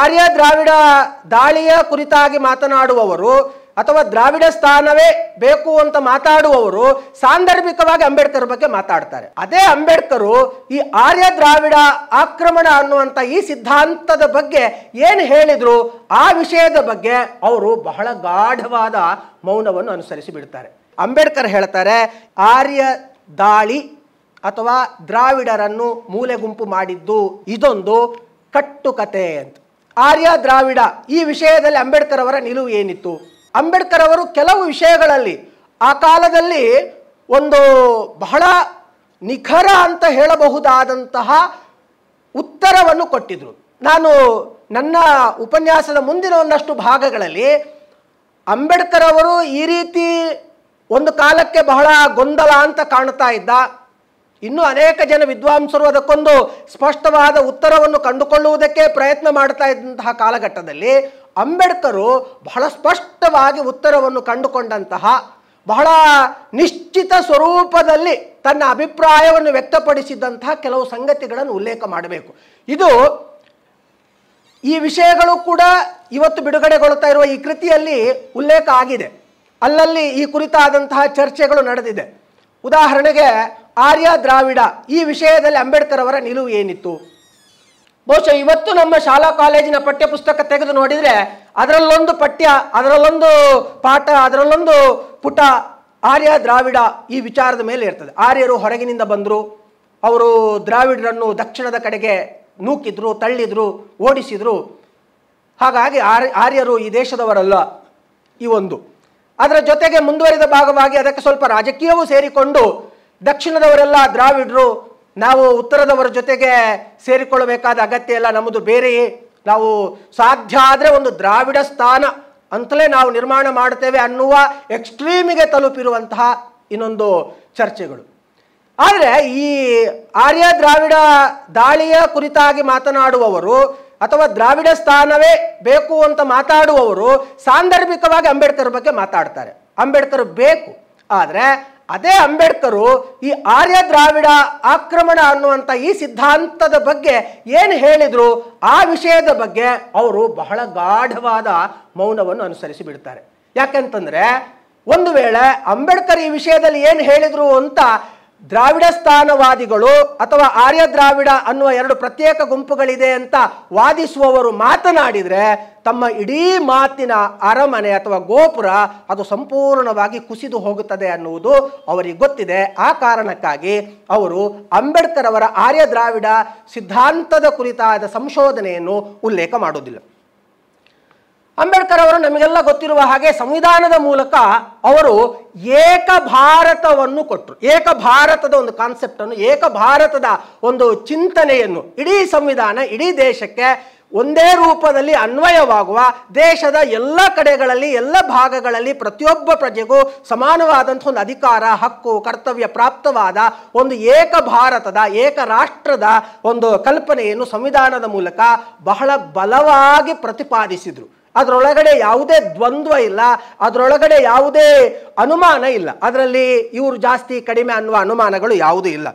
ಆರ್ಯ ದ್ರಾವಿಡ ದಾಳಿಯ ಕುರಿತಾಗಿ ಮಾತನಾಡುವವರು ಅಥವಾ ದ್ರಾವಿಡ ಸ್ಥಾನವೇ ಬೇಕು ಅಂತ ಮಾತಾಡುವವರು ಸಾಂದರ್ಭಿಕವಾಗಿ ಅಂಬೇಡ್ಕರ್ ಬಗ್ಗೆ ಮಾತಾಡ್ತಾರೆ ಅದೇ ಅಂಬೇಡ್ಕರು ಈ ಆರ್ಯ ದ್ರಾವಿಡ ಆಕ್ರಮಣ ಅನ್ನುವಂಥ ಈ ಸಿದ್ಧಾಂತದ ಬಗ್ಗೆ ಏನು ಹೇಳಿದ್ರು ಆ ವಿಷಯದ ಬಗ್ಗೆ ಅವರು ಬಹಳ ಗಾಢವಾದ ಮೌನವನ್ನು ಅನುಸರಿಸಿ ಬಿಡ್ತಾರೆ ಅಂಬೇಡ್ಕರ್ ಹೇಳ್ತಾರೆ ಆರ್ಯ ದಾಳಿ ಅಥವಾ ದ್ರಾವಿಡರನ್ನು ಮೂಲೆ ಗುಂಪು ಮಾಡಿದ್ದು ಇದೊಂದು ಕಟ್ಟುಕತೆ ಅಂತ ಆರ್ಯ ದ್ರಾವಿಡ ಈ ವಿಷಯದಲ್ಲಿ ಅಂಬೇಡ್ಕರ್ ಅವರ ನಿಲುವು ಏನಿತ್ತು ಅಂಬೇಡ್ಕರ್ ಅವರು ಕೆಲವು ವಿಷಯಗಳಲ್ಲಿ ಆ ಕಾಲದಲ್ಲಿ ಒಂದು ಬಹಳ ನಿಖರ ಅಂತ ಹೇಳಬಹುದಾದಂತಹ ಉತ್ತರವನ್ನು ಕೊಟ್ಟಿದ್ದರು ನಾನು ನನ್ನ ಉಪನ್ಯಾಸದ ಮುಂದಿನ ಒಂದಷ್ಟು ಭಾಗಗಳಲ್ಲಿ ಅಂಬೇಡ್ಕರ್ ಅವರು ಈ ರೀತಿ ಒಂದು ಕಾಲಕ್ಕೆ ಬಹಳ ಗೊಂದಲ ಅಂತ ಕಾಣ್ತಾ ಇದ್ದ ಇನ್ನೂ ಅನೇಕ ಜನ ವಿದ್ವಾಂಸರು ಅದಕ್ಕೊಂದು ಸ್ಪಷ್ಟವಾದ ಉತ್ತರವನ್ನು ಕಂಡುಕೊಳ್ಳುವುದಕ್ಕೆ ಪ್ರಯತ್ನ ಮಾಡ್ತಾ ಇದ್ದಂತಹ ಕಾಲಘಟ್ಟದಲ್ಲಿ ಅಂಬೇಡ್ಕರು ಬಹಳ ಸ್ಪಷ್ಟವಾಗಿ ಉತ್ತರವನ್ನು ಕಂಡುಕೊಂಡಂತಹ ಬಹಳ ನಿಶ್ಚಿತ ಸ್ವರೂಪದಲ್ಲಿ ತನ್ನ ಅಭಿಪ್ರಾಯವನ್ನು ವ್ಯಕ್ತಪಡಿಸಿದಂತಹ ಕೆಲವು ಸಂಗತಿಗಳನ್ನು ಉಲ್ಲೇಖ ಮಾಡಬೇಕು ಇದು ಈ ವಿಷಯಗಳು ಕೂಡ ಇವತ್ತು ಬಿಡುಗಡೆಗೊಳ್ತಾ ಇರುವ ಈ ಕೃತಿಯಲ್ಲಿ ಉಲ್ಲೇಖ ಆಗಿದೆ ಅಲ್ಲಲ್ಲಿ ಈ ಕುರಿತಾದಂತಹ ಚರ್ಚೆಗಳು ನಡೆದಿದೆ ಉದಾಹರಣೆಗೆ ಆರ್ಯ ದ್ರಾವಿಡ ಈ ವಿಷಯದಲ್ಲಿ ಅಂಬೇಡ್ಕರ್ ಅವರ ನಿಲುವು ಏನಿತ್ತು ಬಹುಶಃ ಇವತ್ತು ನಮ್ಮ ಶಾಲಾ ಕಾಲೇಜಿನ ಪಠ್ಯ ಪುಸ್ತಕ ತೆಗೆದು ನೋಡಿದರೆ ಅದರಲ್ಲೊಂದು ಪಠ್ಯ ಅದರಲ್ಲೊಂದು ಪಾಠ ಅದರಲ್ಲೊಂದು ಪುಟ ಆರ್ಯ ದ್ರಾವಿಡ ಈ ವಿಚಾರದ ಮೇಲೆ ಇರ್ತದೆ ಆರ್ಯರು ಹೊರಗಿನಿಂದ ಬಂದರು ಅವರು ದ್ರಾವಿಡರನ್ನು ದಕ್ಷಿಣದ ಕಡೆಗೆ ನೂಕಿದ್ರು ತಳ್ಳಿದ್ರು ಓಡಿಸಿದ್ರು ಹಾಗಾಗಿ ಆರ್ಯರು ಈ ದೇಶದವರಲ್ಲ ಈ ಒಂದು ಅದರ ಜೊತೆಗೆ ಮುಂದುವರಿದ ಭಾಗವಾಗಿ ಅದಕ್ಕೆ ಸ್ವಲ್ಪ ರಾಜಕೀಯವೂ ಸೇರಿಕೊಂಡು ದಕ್ಷಿಣದವರೆಲ್ಲ ದ್ರಾವಿಡರು ನಾವು ಉತ್ತರದವರ ಜೊತೆಗೆ ಸೇರಿಕೊಳ್ಳಬೇಕಾದ ಅಗತ್ಯ ಇಲ್ಲ ನಮ್ಮದು ಬೇರೆ ನಾವು ಸಾಧ್ಯ ಆದರೆ ಒಂದು ದ್ರಾವಿಡ ಸ್ಥಾನ ಅಂತಲೇ ನಾವು ನಿರ್ಮಾಣ ಮಾಡುತ್ತೇವೆ ಅನ್ನುವ ಎಕ್ಸ್ಟ್ರೀಮಿಗೆ ತಲುಪಿರುವಂತಹ ಇನ್ನೊಂದು ಚರ್ಚೆಗಳು ಆದರೆ ಈ ಆರ್ಯ ದ್ರಾವಿಡ ದಾಳಿಯ ಕುರಿತಾಗಿ ಮಾತನಾಡುವವರು ಅಥವಾ ದ್ರಾವಿಡ ಸ್ಥಾನವೇ ಬೇಕು ಅಂತ ಮಾತಾಡುವವರು ಸಾಂದರ್ಭಿಕವಾಗಿ ಅಂಬೇಡ್ಕರ್ ಬಗ್ಗೆ ಮಾತಾಡ್ತಾರೆ ಅಂಬೇಡ್ಕರ್ ಬೇಕು ಆದರೆ ಅದೇ ಅಂಬೇಡ್ಕರು ಈ ಆರ್ಯ ದ್ರಾವಿಡ ಆಕ್ರಮಣ ಅನ್ನುವಂಥ ಈ ಸಿದ್ಧಾಂತದ ಬಗ್ಗೆ ಏನು ಹೇಳಿದರು ಆ ವಿಷಯದ ಬಗ್ಗೆ ಅವರು ಬಹಳ ಗಾಢವಾದ ಮೌನವನ್ನು ಅನುಸರಿಸಿ ಬಿಡ್ತಾರೆ ಯಾಕೆಂತಂದರೆ ಒಂದು ವೇಳೆ ಅಂಬೇಡ್ಕರ್ ಈ ವಿಷಯದಲ್ಲಿ ಏನು ಹೇಳಿದರು ಅಂತ ದ್ರಾವಿಡ ಸ್ಥಾನವಾದಿಗಳು ಅಥವಾ ಆರ್ಯ ದ್ರಾವಿಡ ಅನ್ನುವ ಎರಡು ಪ್ರತ್ಯೇಕ ಗುಂಪುಗಳಿದೆ ಅಂತ ವಾದಿಸುವವರು ಮಾತನಾಡಿದರೆ ತಮ್ಮ ಇಡೀ ಮಾತಿನ ಅರಮನೆ ಅಥವಾ ಗೋಪುರ ಅದು ಸಂಪೂರ್ಣವಾಗಿ ಕುಸಿದು ಹೋಗುತ್ತದೆ ಅನ್ನುವುದು ಅವರಿಗೆ ಗೊತ್ತಿದೆ ಆ ಕಾರಣಕ್ಕಾಗಿ ಅವರು ಅಂಬೇಡ್ಕರ್ ಅವರ ಆರ್ಯ ದ್ರಾವಿಡ ಸಿದ್ಧಾಂತದ ಕುರಿತಾದ ಸಂಶೋಧನೆಯನ್ನು ಉಲ್ಲೇಖ ಮಾಡೋದಿಲ್ಲ ಅಂಬೇಡ್ಕರ್ ಅವರು ನಮಗೆಲ್ಲ ಗೊತ್ತಿರುವ ಹಾಗೆ ಸಂವಿಧಾನದ ಮೂಲಕ ಅವರು ಏಕ ಭಾರತವನ್ನು ಕೊಟ್ಟರು ಏಕ ಭಾರತದ ಒಂದು ಕಾನ್ಸೆಪ್ಟನ್ನು ಏಕ ಭಾರತದ ಒಂದು ಚಿಂತನೆಯನ್ನು ಇಡೀ ಸಂವಿಧಾನ ಇಡೀ ದೇಶಕ್ಕೆ ಒಂದೇ ರೂಪದಲ್ಲಿ ಅನ್ವಯವಾಗುವ ದೇಶದ ಎಲ್ಲ ಕಡೆಗಳಲ್ಲಿ ಎಲ್ಲ ಭಾಗಗಳಲ್ಲಿ ಪ್ರತಿಯೊಬ್ಬ ಪ್ರಜೆಗೂ ಸಮಾನವಾದಂಥ ಒಂದು ಅಧಿಕಾರ ಹಕ್ಕು ಕರ್ತವ್ಯ ಪ್ರಾಪ್ತವಾದ ಒಂದು ಏಕ ಭಾರತದ ಏಕ ರಾಷ್ಟ್ರದ ಒಂದು ಕಲ್ಪನೆಯನ್ನು ಸಂವಿಧಾನದ ಮೂಲಕ ಬಹಳ ಬಲವಾಗಿ ಪ್ರತಿಪಾದಿಸಿದರು ಅದರೊಳಗಡೆ ಯಾವುದೇ ದ್ವಂದ್ವ ಇಲ್ಲ ಅದರೊಳಗಡೆ ಯಾವುದೇ ಅನುಮಾನ ಇಲ್ಲ ಅದರಲ್ಲಿ ಇವರು ಜಾಸ್ತಿ ಕಡಿಮೆ ಅನ್ನುವ ಅನುಮಾನಗಳು ಯಾವುದೂ ಇಲ್ಲ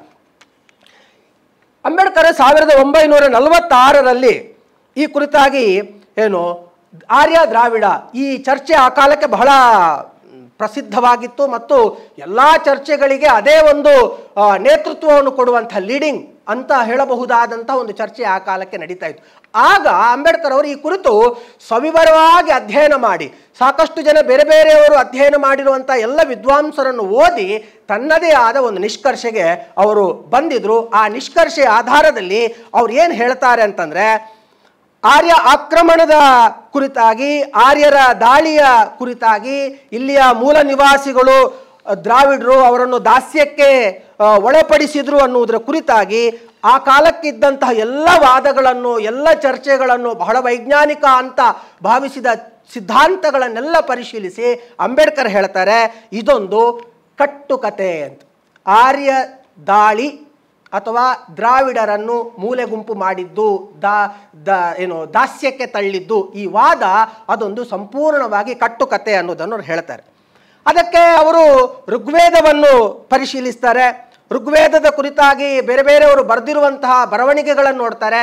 ಅಂಬೇಡ್ಕರ್ ಸಾವಿರದ ಒಂಬೈನೂರ ನಲವತ್ತಾರರಲ್ಲಿ ಈ ಕುರಿತಾಗಿ ಏನು ಆರ್ಯ ದ್ರಾವಿಡ ಈ ಚರ್ಚೆ ಆ ಕಾಲಕ್ಕೆ ಬಹಳ ಪ್ರಸಿದ್ಧವಾಗಿತ್ತು ಮತ್ತು ಎಲ್ಲ ಚರ್ಚೆಗಳಿಗೆ ಅದೇ ಒಂದು ನೇತೃತ್ವವನ್ನು ಕೊಡುವಂಥ ಲೀಡಿಂಗ್ ಅಂತ ಹೇಳಬಹುದಾದಂಥ ಒಂದು ಚರ್ಚೆ ಆ ಕಾಲಕ್ಕೆ ನಡೀತಾ ಇತ್ತು ಆಗ ಅಂಬೇಡ್ಕರ್ ಅವರು ಈ ಕುರಿತು ಸವಿವರವಾಗಿ ಅಧ್ಯಯನ ಮಾಡಿ ಸಾಕಷ್ಟು ಜನ ಬೇರೆ ಬೇರೆಯವರು ಅಧ್ಯಯನ ಮಾಡಿರುವಂಥ ಎಲ್ಲ ವಿದ್ವಾಂಸರನ್ನು ಓದಿ ತನ್ನದೇ ಆದ ಒಂದು ನಿಷ್ಕರ್ಷೆಗೆ ಅವರು ಬಂದಿದ್ರು ಆ ನಿಷ್ಕರ್ಷೆಯ ಆಧಾರದಲ್ಲಿ ಅವ್ರು ಏನು ಹೇಳ್ತಾರೆ ಅಂತಂದರೆ ಆರ್ಯ ಆಕ್ರಮಣದ ಕುರಿತಾಗಿ ಆರ್ಯರ ದಾಳಿಯ ಕುರಿತಾಗಿ ಇಲ್ಲಿಯ ಮೂಲ ನಿವಾಸಿಗಳು ದ್ರಾವಿಡರು ಅವರನ್ನು ದಾಸ್ಯಕ್ಕೆ ಒಳಪಡಿಸಿದ್ರು ಅನ್ನುವುದರ ಕುರಿತಾಗಿ ಆ ಕಾಲಕ್ಕಿದ್ದಂತಹ ಎಲ್ಲ ವಾದಗಳನ್ನು ಎಲ್ಲ ಚರ್ಚೆಗಳನ್ನು ಬಹಳ ವೈಜ್ಞಾನಿಕ ಅಂತ ಭಾವಿಸಿದ ಸಿದ್ಧಾಂತಗಳನ್ನೆಲ್ಲ ಪರಿಶೀಲಿಸಿ ಅಂಬೇಡ್ಕರ್ ಹೇಳ್ತಾರೆ ಇದೊಂದು ಕಟ್ಟುಕತೆ ಅಂತ ಆರ್ಯ ದಾಳಿ ಅಥವಾ ದ್ರಾವಿಡರನ್ನು ಮೂಲೆ ಗುಂಪು ಮಾಡಿದ್ದು ದಾ ದ ಏನು ದಾಸ್ಯಕ್ಕೆ ತಳ್ಳಿದ್ದು ಈ ವಾದ ಅದೊಂದು ಸಂಪೂರ್ಣವಾಗಿ ಕಟ್ಟುಕತೆ ಅನ್ನೋದನ್ನು ಅವ್ರು ಹೇಳ್ತಾರೆ ಅದಕ್ಕೆ ಅವರು ಋಗ್ವೇದವನ್ನು ಪರಿಶೀಲಿಸ್ತಾರೆ ಋಗ್ವೇದದ ಕುರಿತಾಗಿ ಬೇರೆ ಬೇರೆಯವರು ಬರೆದಿರುವಂತಹ ಬರವಣಿಗೆಗಳನ್ನು ನೋಡ್ತಾರೆ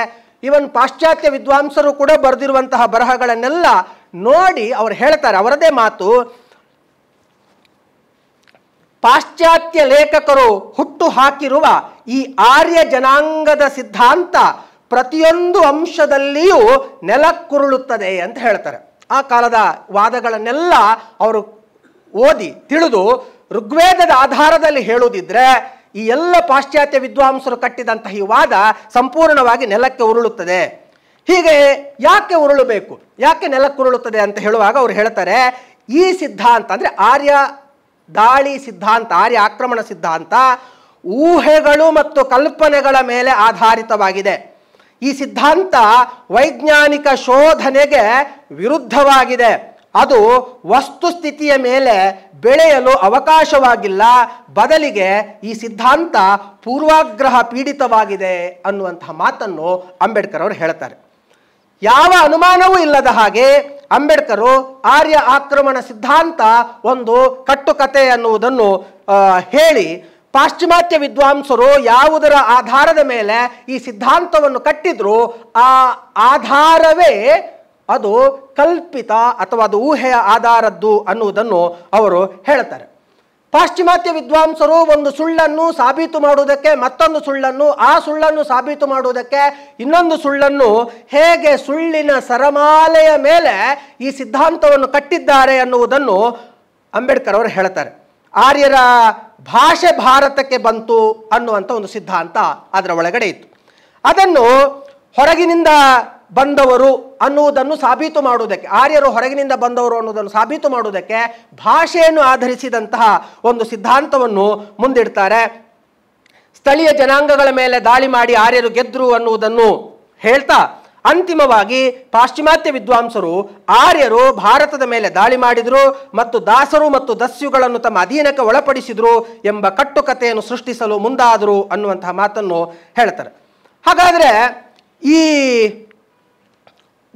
ಇವನ್ ಪಾಶ್ಚಾತ್ಯ ವಿದ್ವಾಂಸರು ಕೂಡ ಬರೆದಿರುವಂತಹ ಬರಹಗಳನ್ನೆಲ್ಲ ನೋಡಿ ಅವರು ಹೇಳ್ತಾರೆ ಅವರದೇ ಮಾತು ಪಾಶ್ಚಾತ್ಯ ಲೇಖಕರು ಹುಟ್ಟು ಹಾಕಿರುವ ಈ ಆರ್ಯ ಜನಾಂಗದ ಸಿದ್ಧಾಂತ ಪ್ರತಿಯೊಂದು ಅಂಶದಲ್ಲಿಯೂ ನೆಲಕ್ಕುರುಳುತ್ತದೆ ಅಂತ ಹೇಳ್ತಾರೆ ಆ ಕಾಲದ ವಾದಗಳನ್ನೆಲ್ಲ ಅವರು ಓದಿ ತಿಳಿದು ಋಗ್ವೇದದ ಆಧಾರದಲ್ಲಿ ಹೇಳುವುದಿದ್ರೆ ಈ ಎಲ್ಲ ಪಾಶ್ಚಾತ್ಯ ವಿದ್ವಾಂಸರು ಕಟ್ಟಿದಂತಹ ಈ ವಾದ ಸಂಪೂರ್ಣವಾಗಿ ನೆಲಕ್ಕೆ ಉರುಳುತ್ತದೆ ಹೀಗೆ ಯಾಕೆ ಉರುಳಬೇಕು ಯಾಕೆ ನೆಲಕ್ಕೆ ಉರುಳುತ್ತದೆ ಅಂತ ಹೇಳುವಾಗ ಅವರು ಹೇಳ್ತಾರೆ ಈ ಸಿದ್ಧಾಂತ ಅಂದರೆ ಆರ್ಯ ದಾಳಿ ಸಿದ್ಧಾಂತ ಆರ್ಯ ಆಕ್ರಮಣ ಸಿದ್ಧಾಂತ ಊಹೆಗಳು ಮತ್ತು ಕಲ್ಪನೆಗಳ ಮೇಲೆ ಆಧಾರಿತವಾಗಿದೆ ಈ ಸಿದ್ಧಾಂತ ವೈಜ್ಞಾನಿಕ ಶೋಧನೆಗೆ ವಿರುದ್ಧವಾಗಿದೆ ಅದು ವಸ್ತುಸ್ಥಿತಿಯ ಮೇಲೆ ಬೆಳೆಯಲು ಅವಕಾಶವಾಗಿಲ್ಲ ಬದಲಿಗೆ ಈ ಸಿದ್ಧಾಂತ ಪೂರ್ವಾಗ್ರಹ ಪೀಡಿತವಾಗಿದೆ ಅನ್ನುವಂತಹ ಮಾತನ್ನು ಅಂಬೇಡ್ಕರ್ ಅವರು ಹೇಳ್ತಾರೆ ಯಾವ ಅನುಮಾನವೂ ಇಲ್ಲದ ಹಾಗೆ ಅಂಬೇಡ್ಕರು ಆರ್ಯ ಆಕ್ರಮಣ ಸಿದ್ಧಾಂತ ಒಂದು ಕಟ್ಟುಕತೆ ಅನ್ನುವುದನ್ನು ಹೇಳಿ ಪಾಶ್ಚಿಮಾತ್ಯ ವಿದ್ವಾಂಸರು ಯಾವುದರ ಆಧಾರದ ಮೇಲೆ ಈ ಸಿದ್ಧಾಂತವನ್ನು ಕಟ್ಟಿದ್ರು ಆ ಆಧಾರವೇ ಅದು ಕಲ್ಪಿತ ಅಥವಾ ಅದು ಊಹೆಯ ಆಧಾರದ್ದು ಅನ್ನುವುದನ್ನು ಅವರು ಹೇಳ್ತಾರೆ ಪಾಶ್ಚಿಮಾತ್ಯ ವಿದ್ವಾಂಸರು ಒಂದು ಸುಳ್ಳನ್ನು ಸಾಬೀತು ಮಾಡುವುದಕ್ಕೆ ಮತ್ತೊಂದು ಸುಳ್ಳನ್ನು ಆ ಸುಳ್ಳನ್ನು ಸಾಬೀತು ಮಾಡುವುದಕ್ಕೆ ಇನ್ನೊಂದು ಸುಳ್ಳನ್ನು ಹೇಗೆ ಸುಳ್ಳಿನ ಸರಮಾಲೆಯ ಮೇಲೆ ಈ ಸಿದ್ಧಾಂತವನ್ನು ಕಟ್ಟಿದ್ದಾರೆ ಅನ್ನುವುದನ್ನು ಅಂಬೇಡ್ಕರ್ ಅವರು ಹೇಳ್ತಾರೆ ಆರ್ಯರ ಭಾಷೆ ಭಾರತಕ್ಕೆ ಬಂತು ಅನ್ನುವಂಥ ಒಂದು ಸಿದ್ಧಾಂತ ಅದರ ಒಳಗಡೆ ಇತ್ತು ಅದನ್ನು ಹೊರಗಿನಿಂದ ಬಂದವರು ಅನ್ನುವುದನ್ನು ಸಾಬೀತು ಮಾಡುವುದಕ್ಕೆ ಆರ್ಯರು ಹೊರಗಿನಿಂದ ಬಂದವರು ಅನ್ನುವುದನ್ನು ಸಾಬೀತು ಮಾಡುವುದಕ್ಕೆ ಭಾಷೆಯನ್ನು ಆಧರಿಸಿದಂತಹ ಒಂದು ಸಿದ್ಧಾಂತವನ್ನು ಮುಂದಿಡ್ತಾರೆ ಸ್ಥಳೀಯ ಜನಾಂಗಗಳ ಮೇಲೆ ದಾಳಿ ಮಾಡಿ ಆರ್ಯರು ಗೆದ್ರು ಅನ್ನುವುದನ್ನು ಹೇಳ್ತಾ ಅಂತಿಮವಾಗಿ ಪಾಶ್ಚಿಮಾತ್ಯ ವಿದ್ವಾಂಸರು ಆರ್ಯರು ಭಾರತದ ಮೇಲೆ ದಾಳಿ ಮಾಡಿದರು ಮತ್ತು ದಾಸರು ಮತ್ತು ದಸ್ಯುಗಳನ್ನು ತಮ್ಮ ಅಧೀನಕ್ಕೆ ಒಳಪಡಿಸಿದರು ಎಂಬ ಕಟ್ಟುಕತೆಯನ್ನು ಸೃಷ್ಟಿಸಲು ಮುಂದಾದರು ಅನ್ನುವಂತಹ ಮಾತನ್ನು ಹೇಳ್ತಾರೆ ಹಾಗಾದರೆ ಈ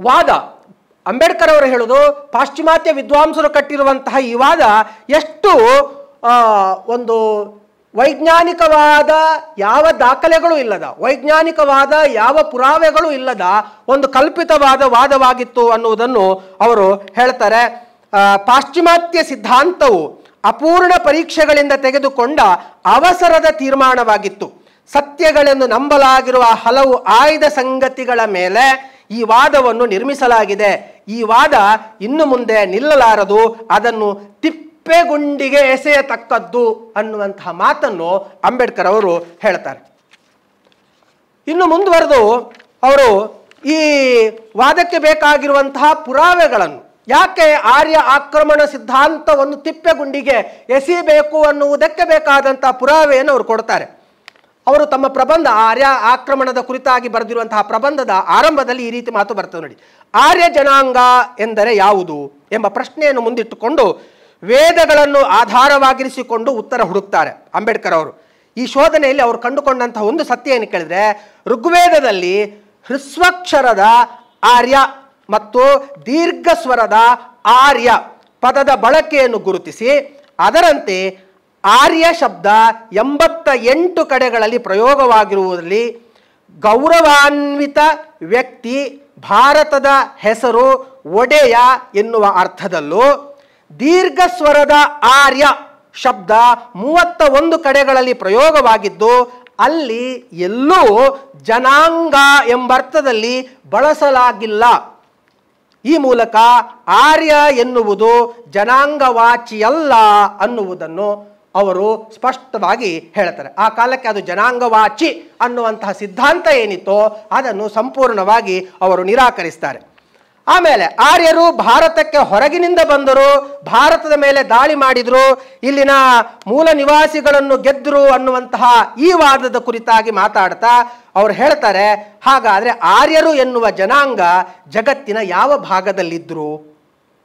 ವಾದ ಅಂಬೇಡ್ಕರ್ ಅವರು ಹೇಳೋದು ಪಾಶ್ಚಿಮಾತ್ಯ ವಿದ್ವಾಂಸರು ಕಟ್ಟಿರುವಂತಹ ಈ ವಾದ ಎಷ್ಟು ಒಂದು ವೈಜ್ಞಾನಿಕವಾದ ಯಾವ ದಾಖಲೆಗಳು ಇಲ್ಲದ ವೈಜ್ಞಾನಿಕವಾದ ಯಾವ ಪುರಾವೆಗಳು ಇಲ್ಲದ ಒಂದು ಕಲ್ಪಿತವಾದ ವಾದವಾಗಿತ್ತು ಅನ್ನುವುದನ್ನು ಅವರು ಹೇಳ್ತಾರೆ ಪಾಶ್ಚಿಮಾತ್ಯ ಸಿದ್ಧಾಂತವು ಅಪೂರ್ಣ ಪರೀಕ್ಷೆಗಳಿಂದ ತೆಗೆದುಕೊಂಡ ಅವಸರದ ತೀರ್ಮಾನವಾಗಿತ್ತು ಸತ್ಯಗಳೆಂದು ನಂಬಲಾಗಿರುವ ಹಲವು ಆಯ್ದ ಸಂಗತಿಗಳ ಮೇಲೆ ಈ ವಾದವನ್ನು ನಿರ್ಮಿಸಲಾಗಿದೆ ಈ ವಾದ ಇನ್ನು ಮುಂದೆ ನಿಲ್ಲಲಾರದು ಅದನ್ನು ತಿಪ್ಪೆಗುಂಡಿಗೆ ಎಸೆಯತಕ್ಕದ್ದು ಅನ್ನುವಂತಹ ಮಾತನ್ನು ಅಂಬೇಡ್ಕರ್ ಅವರು ಹೇಳ್ತಾರೆ ಇನ್ನು ಮುಂದುವರೆದು ಅವರು ಈ ವಾದಕ್ಕೆ ಬೇಕಾಗಿರುವಂತಹ ಪುರಾವೆಗಳನ್ನು ಯಾಕೆ ಆರ್ಯ ಆಕ್ರಮಣ ಸಿದ್ಧಾಂತವನ್ನು ತಿಪ್ಪೆಗುಂಡಿಗೆ ಎಸೆಯಬೇಕು ಅನ್ನುವುದಕ್ಕೆ ಬೇಕಾದಂತಹ ಪುರಾವೆಯನ್ನು ಅವರು ಕೊಡ್ತಾರೆ ಅವರು ತಮ್ಮ ಪ್ರಬಂಧ ಆರ್ಯ ಆಕ್ರಮಣದ ಕುರಿತಾಗಿ ಬರೆದಿರುವಂತಹ ಪ್ರಬಂಧದ ಆರಂಭದಲ್ಲಿ ಈ ರೀತಿ ಮಾತು ಬರ್ತದೆ ನೋಡಿ ಆರ್ಯ ಜನಾಂಗ ಎಂದರೆ ಯಾವುದು ಎಂಬ ಪ್ರಶ್ನೆಯನ್ನು ಮುಂದಿಟ್ಟುಕೊಂಡು ವೇದಗಳನ್ನು ಆಧಾರವಾಗಿರಿಸಿಕೊಂಡು ಉತ್ತರ ಹುಡುಕ್ತಾರೆ ಅಂಬೇಡ್ಕರ್ ಅವರು ಈ ಶೋಧನೆಯಲ್ಲಿ ಅವರು ಕಂಡುಕೊಂಡಂತಹ ಒಂದು ಸತ್ಯ ಏನು ಕೇಳಿದ್ರೆ ಋಗ್ವೇದದಲ್ಲಿ ಹೃಸ್ವಕ್ಷರದ ಆರ್ಯ ಮತ್ತು ದೀರ್ಘ ಸ್ವರದ ಆರ್ಯ ಪದದ ಬಳಕೆಯನ್ನು ಗುರುತಿಸಿ ಅದರಂತೆ ಆರ್ಯ ಶಬ್ದ ಎಂಬತ್ತ ಎಂಟು ಕಡೆಗಳಲ್ಲಿ ಪ್ರಯೋಗವಾಗಿರುವುದರಲ್ಲಿ ಗೌರವಾನ್ವಿತ ವ್ಯಕ್ತಿ ಭಾರತದ ಹೆಸರು ಒಡೆಯ ಎನ್ನುವ ಅರ್ಥದಲ್ಲೂ ದೀರ್ಘ ಸ್ವರದ ಆರ್ಯ ಶಬ್ದ ಮೂವತ್ತ ಒಂದು ಕಡೆಗಳಲ್ಲಿ ಪ್ರಯೋಗವಾಗಿದ್ದು ಅಲ್ಲಿ ಎಲ್ಲೂ ಜನಾಂಗ ಎಂಬರ್ಥದಲ್ಲಿ ಬಳಸಲಾಗಿಲ್ಲ ಈ ಮೂಲಕ ಆರ್ಯ ಎನ್ನುವುದು ಜನಾಂಗವಾಚಿಯಲ್ಲ ಅನ್ನುವುದನ್ನು ಅವರು ಸ್ಪಷ್ಟವಾಗಿ ಹೇಳ್ತಾರೆ ಆ ಕಾಲಕ್ಕೆ ಅದು ಜನಾಂಗವಾಚಿ ಅನ್ನುವಂತಹ ಸಿದ್ಧಾಂತ ಏನಿತ್ತೋ ಅದನ್ನು ಸಂಪೂರ್ಣವಾಗಿ ಅವರು ನಿರಾಕರಿಸ್ತಾರೆ ಆಮೇಲೆ ಆರ್ಯರು ಭಾರತಕ್ಕೆ ಹೊರಗಿನಿಂದ ಬಂದರು ಭಾರತದ ಮೇಲೆ ದಾಳಿ ಮಾಡಿದರು ಇಲ್ಲಿನ ಮೂಲ ನಿವಾಸಿಗಳನ್ನು ಗೆದ್ದರು ಅನ್ನುವಂತಹ ಈ ವಾದದ ಕುರಿತಾಗಿ ಮಾತಾಡ್ತಾ ಅವರು ಹೇಳ್ತಾರೆ ಹಾಗಾದರೆ ಆರ್ಯರು ಎನ್ನುವ ಜನಾಂಗ ಜಗತ್ತಿನ ಯಾವ ಭಾಗದಲ್ಲಿದ್ದರು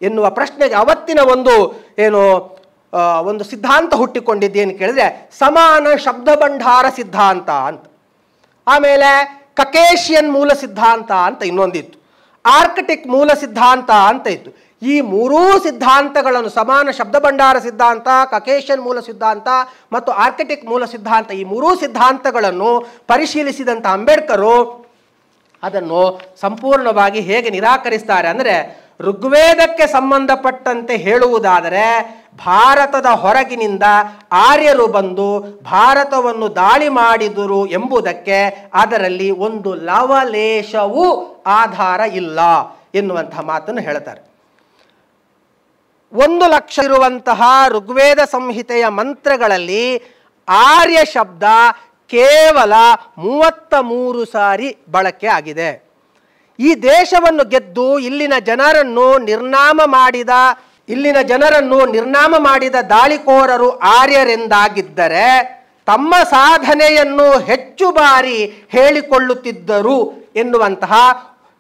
ಎನ್ನುವ ಪ್ರಶ್ನೆಗೆ ಅವತ್ತಿನ ಒಂದು ಏನು ಒಂದು ಸಿದ್ಧಾಂತ ಹುಟ್ಟಿಕೊಂಡಿದ್ದೇನು ಕೇಳಿದ್ರೆ ಸಮಾನ ಶಬ್ದ ಭಂಡಾರ ಸಿದ್ಧಾಂತ ಅಂತ ಆಮೇಲೆ ಕಕೇಶಿಯನ್ ಮೂಲ ಸಿದ್ಧಾಂತ ಅಂತ ಇನ್ನೊಂದಿತ್ತು ಆರ್ಕಟಿಕ್ ಮೂಲ ಸಿದ್ಧಾಂತ ಅಂತ ಇತ್ತು ಈ ಮೂರೂ ಸಿದ್ಧಾಂತಗಳನ್ನು ಸಮಾನ ಶಬ್ದ ಭಂಡಾರ ಸಿದ್ಧಾಂತ ಕಕೇಶನ್ ಮೂಲ ಸಿದ್ಧಾಂತ ಮತ್ತು ಆರ್ಕಿಟೆಕ್ಟ್ ಮೂಲ ಸಿದ್ಧಾಂತ ಈ ಮೂರೂ ಸಿದ್ಧಾಂತಗಳನ್ನು ಪರಿಶೀಲಿಸಿದಂಥ ಅಂಬೇಡ್ಕರು ಅದನ್ನು ಸಂಪೂರ್ಣವಾಗಿ ಹೇಗೆ ನಿರಾಕರಿಸ್ತಾರೆ ಅಂದರೆ ಋಗ್ವೇದಕ್ಕೆ ಸಂಬಂಧಪಟ್ಟಂತೆ ಹೇಳುವುದಾದರೆ ಭಾರತದ ಹೊರಗಿನಿಂದ ಆರ್ಯರು ಬಂದು ಭಾರತವನ್ನು ದಾಳಿ ಮಾಡಿದರು ಎಂಬುದಕ್ಕೆ ಅದರಲ್ಲಿ ಒಂದು ಲವಲೇಶವೂ ಆಧಾರ ಇಲ್ಲ ಎನ್ನುವಂತಹ ಮಾತನ್ನು ಹೇಳ್ತಾರೆ ಒಂದು ಲಕ್ಷ ಇರುವಂತಹ ಋಗ್ವೇದ ಸಂಹಿತೆಯ ಮಂತ್ರಗಳಲ್ಲಿ ಆರ್ಯ ಶಬ್ದ ಕೇವಲ ಮೂವತ್ತ ಮೂರು ಸಾರಿ ಬಳಕೆ ಆಗಿದೆ ಈ ದೇಶವನ್ನು ಗೆದ್ದು ಇಲ್ಲಿನ ಜನರನ್ನು ನಿರ್ನಾಮ ಮಾಡಿದ ಇಲ್ಲಿನ ಜನರನ್ನು ನಿರ್ನಾಮ ಮಾಡಿದ ದಾಳಿಕೋರರು ಆರ್ಯರೆಂದಾಗಿದ್ದರೆ ತಮ್ಮ ಸಾಧನೆಯನ್ನು ಹೆಚ್ಚು ಬಾರಿ ಹೇಳಿಕೊಳ್ಳುತ್ತಿದ್ದರು ಎನ್ನುವಂತಹ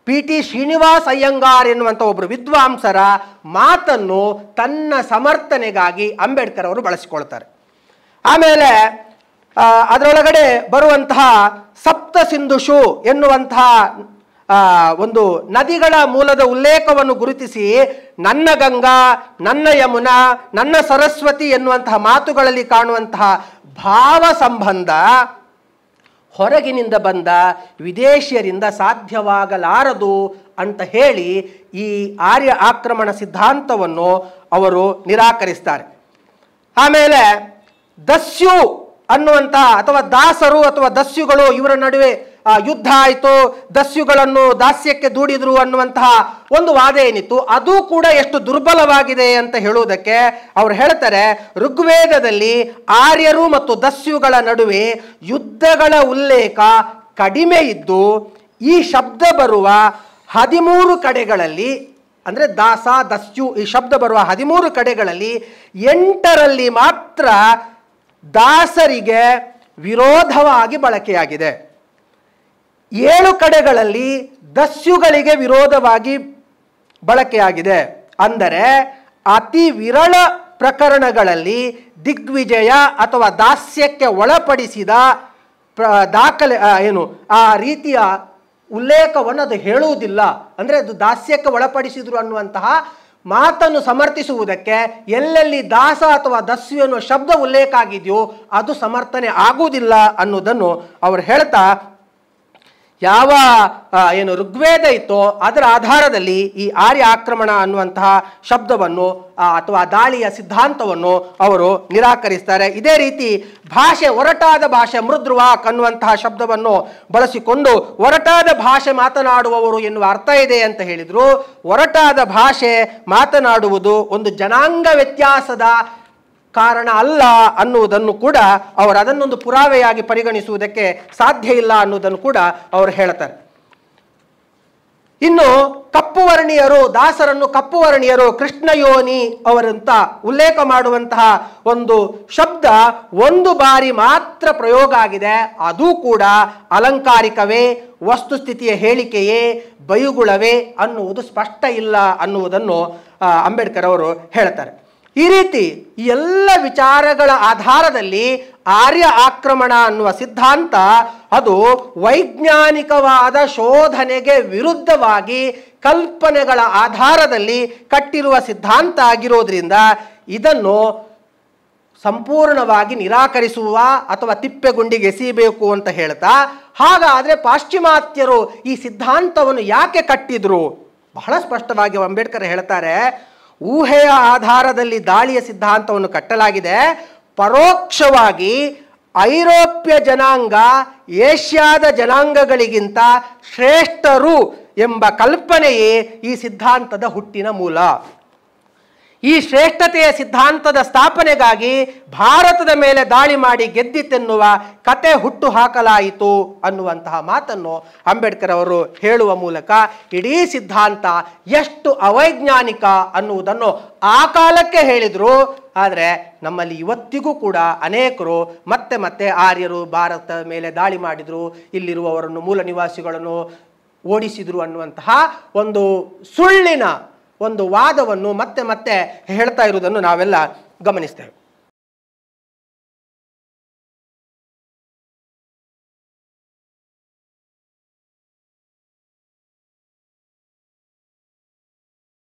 ಪಿ ಟಿ ಶ್ರೀನಿವಾಸ್ ಅಯ್ಯಂಗಾರ್ ಎನ್ನುವಂಥ ಒಬ್ಬರು ವಿದ್ವಾಂಸರ ಮಾತನ್ನು ತನ್ನ ಸಮರ್ಥನೆಗಾಗಿ ಅಂಬೇಡ್ಕರ್ ಅವರು ಬಳಸಿಕೊಳ್ತಾರೆ ಆಮೇಲೆ ಅದರೊಳಗಡೆ ಬರುವಂತಹ ಸಪ್ತ ಸಿಂಧುಷು ಎನ್ನುವಂತಹ ಒಂದು ನದಿಗಳ ಮೂಲದ ಉಲ್ಲೇಖವನ್ನು ಗುರುತಿಸಿ ನನ್ನ ಗಂಗಾ ನನ್ನ ಯಮುನಾ ನನ್ನ ಸರಸ್ವತಿ ಎನ್ನುವಂತಹ ಮಾತುಗಳಲ್ಲಿ ಕಾಣುವಂತಹ ಭಾವ ಸಂಬಂಧ ಹೊರಗಿನಿಂದ ಬಂದ ವಿದೇಶಿಯರಿಂದ ಸಾಧ್ಯವಾಗಲಾರದು ಅಂತ ಹೇಳಿ ಈ ಆರ್ಯ ಆಕ್ರಮಣ ಸಿದ್ಧಾಂತವನ್ನು ಅವರು ನಿರಾಕರಿಸ್ತಾರೆ ಆಮೇಲೆ ದಸ್ಯು ಅನ್ನುವಂತಹ ಅಥವಾ ದಾಸರು ಅಥವಾ ದಸ್ಯುಗಳು ಇವರ ನಡುವೆ ಯುದ್ಧ ಆಯಿತು ದಸ್ಯುಗಳನ್ನು ದಾಸ್ಯಕ್ಕೆ ದೂಡಿದ್ರು ಅನ್ನುವಂತಹ ಒಂದು ವಾದ ಏನಿತ್ತು ಅದು ಕೂಡ ಎಷ್ಟು ದುರ್ಬಲವಾಗಿದೆ ಅಂತ ಹೇಳುವುದಕ್ಕೆ ಅವ್ರು ಹೇಳ್ತಾರೆ ಋಗ್ವೇದದಲ್ಲಿ ಆರ್ಯರು ಮತ್ತು ದಸ್ಯುಗಳ ನಡುವೆ ಯುದ್ಧಗಳ ಉಲ್ಲೇಖ ಕಡಿಮೆ ಇದ್ದು ಈ ಶಬ್ದ ಬರುವ ಹದಿಮೂರು ಕಡೆಗಳಲ್ಲಿ ಅಂದರೆ ದಾಸ ದಸ್ಯು ಈ ಶಬ್ದ ಬರುವ ಹದಿಮೂರು ಕಡೆಗಳಲ್ಲಿ ಎಂಟರಲ್ಲಿ ಮಾತ್ರ ದಾಸರಿಗೆ ವಿರೋಧವಾಗಿ ಬಳಕೆಯಾಗಿದೆ ಏಳು ಕಡೆಗಳಲ್ಲಿ ದಸ್ಯುಗಳಿಗೆ ವಿರೋಧವಾಗಿ ಬಳಕೆಯಾಗಿದೆ ಅಂದರೆ ಅತಿ ವಿರಳ ಪ್ರಕರಣಗಳಲ್ಲಿ ದಿಗ್ವಿಜಯ ಅಥವಾ ದಾಸ್ಯಕ್ಕೆ ಒಳಪಡಿಸಿದ ಪ್ರ ದಾಖಲೆ ಏನು ಆ ರೀತಿಯ ಉಲ್ಲೇಖವನ್ನು ಅದು ಹೇಳುವುದಿಲ್ಲ ಅಂದರೆ ಅದು ದಾಸ್ಯಕ್ಕೆ ಒಳಪಡಿಸಿದರು ಅನ್ನುವಂತಹ ಮಾತನ್ನು ಸಮರ್ಥಿಸುವುದಕ್ಕೆ ಎಲ್ಲೆಲ್ಲಿ ದಾಸ ಅಥವಾ ದಸ್ಯು ಎನ್ನುವ ಶಬ್ದ ಉಲ್ಲೇಖ ಆಗಿದೆಯೋ ಅದು ಸಮರ್ಥನೆ ಆಗುವುದಿಲ್ಲ ಅನ್ನೋದನ್ನು ಅವರು ಹೇಳ್ತಾ ಯಾವ ಏನು ಋಗ್ವೇದ ಇತ್ತೋ ಅದರ ಆಧಾರದಲ್ಲಿ ಈ ಆರ್ಯ ಆಕ್ರಮಣ ಅನ್ನುವಂತಹ ಶಬ್ದವನ್ನು ಅಥವಾ ದಾಳಿಯ ಸಿದ್ಧಾಂತವನ್ನು ಅವರು ನಿರಾಕರಿಸ್ತಾರೆ ಇದೇ ರೀತಿ ಭಾಷೆ ಒರಟಾದ ಭಾಷೆ ಮೃದ್ರುವಾಕ್ ಅನ್ನುವಂತಹ ಶಬ್ದವನ್ನು ಬಳಸಿಕೊಂಡು ಒರಟಾದ ಭಾಷೆ ಮಾತನಾಡುವವರು ಎನ್ನುವ ಅರ್ಥ ಇದೆ ಅಂತ ಹೇಳಿದರು ಒರಟಾದ ಭಾಷೆ ಮಾತನಾಡುವುದು ಒಂದು ಜನಾಂಗ ವ್ಯತ್ಯಾಸದ ಕಾರಣ ಅಲ್ಲ ಅನ್ನುವುದನ್ನು ಕೂಡ ಅವರು ಅದನ್ನೊಂದು ಪುರಾವೆಯಾಗಿ ಪರಿಗಣಿಸುವುದಕ್ಕೆ ಸಾಧ್ಯ ಇಲ್ಲ ಅನ್ನುವುದನ್ನು ಕೂಡ ಅವರು ಹೇಳ್ತಾರೆ ಇನ್ನು ಕಪ್ಪು ವರ್ಣೀಯರು ದಾಸರನ್ನು ಕಪ್ಪು ವರ್ಣೀಯರು ಕೃಷ್ಣಯೋನಿ ಅವರಂತ ಉಲ್ಲೇಖ ಮಾಡುವಂತಹ ಒಂದು ಶಬ್ದ ಒಂದು ಬಾರಿ ಮಾತ್ರ ಪ್ರಯೋಗ ಆಗಿದೆ ಅದು ಕೂಡ ಅಲಂಕಾರಿಕವೇ ವಸ್ತುಸ್ಥಿತಿಯ ಹೇಳಿಕೆಯೇ ಬಯುಗುಳವೇ ಅನ್ನುವುದು ಸ್ಪಷ್ಟ ಇಲ್ಲ ಅನ್ನುವುದನ್ನು ಅಂಬೇಡ್ಕರ್ ಅವರು ಹೇಳ್ತಾರೆ ಈ ರೀತಿ ಎಲ್ಲ ವಿಚಾರಗಳ ಆಧಾರದಲ್ಲಿ ಆರ್ಯ ಆಕ್ರಮಣ ಅನ್ನುವ ಸಿದ್ಧಾಂತ ಅದು ವೈಜ್ಞಾನಿಕವಾದ ಶೋಧನೆಗೆ ವಿರುದ್ಧವಾಗಿ ಕಲ್ಪನೆಗಳ ಆಧಾರದಲ್ಲಿ ಕಟ್ಟಿರುವ ಸಿದ್ಧಾಂತ ಆಗಿರೋದ್ರಿಂದ ಇದನ್ನು ಸಂಪೂರ್ಣವಾಗಿ ನಿರಾಕರಿಸುವ ಅಥವಾ ತಿಪ್ಪೆಗುಂಡಿಗೆ ಎಸೆಯಬೇಕು ಅಂತ ಹೇಳ್ತಾ ಹಾಗಾದರೆ ಪಾಶ್ಚಿಮಾತ್ಯರು ಈ ಸಿದ್ಧಾಂತವನ್ನು ಯಾಕೆ ಕಟ್ಟಿದ್ರು ಬಹಳ ಸ್ಪಷ್ಟವಾಗಿ ಅಂಬೇಡ್ಕರ್ ಹೇಳ್ತಾರೆ ಊಹೆಯ ಆಧಾರದಲ್ಲಿ ದಾಳಿಯ ಸಿದ್ಧಾಂತವನ್ನು ಕಟ್ಟಲಾಗಿದೆ ಪರೋಕ್ಷವಾಗಿ ಐರೋಪ್ಯ ಜನಾಂಗ ಏಷ್ಯಾದ ಜನಾಂಗಗಳಿಗಿಂತ ಶ್ರೇಷ್ಠರು ಎಂಬ ಕಲ್ಪನೆಯೇ ಈ ಸಿದ್ಧಾಂತದ ಹುಟ್ಟಿನ ಮೂಲ ಈ ಶ್ರೇಷ್ಠತೆಯ ಸಿದ್ಧಾಂತದ ಸ್ಥಾಪನೆಗಾಗಿ ಭಾರತದ ಮೇಲೆ ದಾಳಿ ಮಾಡಿ ಗೆದ್ದಿತೆನ್ನುವ ಕತೆ ಹುಟ್ಟು ಹಾಕಲಾಯಿತು ಅನ್ನುವಂತಹ ಮಾತನ್ನು ಅಂಬೇಡ್ಕರ್ ಅವರು ಹೇಳುವ ಮೂಲಕ ಇಡೀ ಸಿದ್ಧಾಂತ ಎಷ್ಟು ಅವೈಜ್ಞಾನಿಕ ಅನ್ನುವುದನ್ನು ಆ ಕಾಲಕ್ಕೆ ಹೇಳಿದರು ಆದರೆ ನಮ್ಮಲ್ಲಿ ಇವತ್ತಿಗೂ ಕೂಡ ಅನೇಕರು ಮತ್ತೆ ಮತ್ತೆ ಆರ್ಯರು ಭಾರತದ ಮೇಲೆ ದಾಳಿ ಮಾಡಿದರು ಇಲ್ಲಿರುವವರನ್ನು ಮೂಲ ನಿವಾಸಿಗಳನ್ನು ಓಡಿಸಿದರು ಅನ್ನುವಂತಹ ಒಂದು ಸುಳ್ಳಿನ ಒಂದು ವಾದವನ್ನು ಮತ್ತೆ ಮತ್ತೆ ಹೇಳ್ತಾ ಇರುವುದನ್ನು ನಾವೆಲ್ಲ ಗಮನಿಸ್ತೇವೆ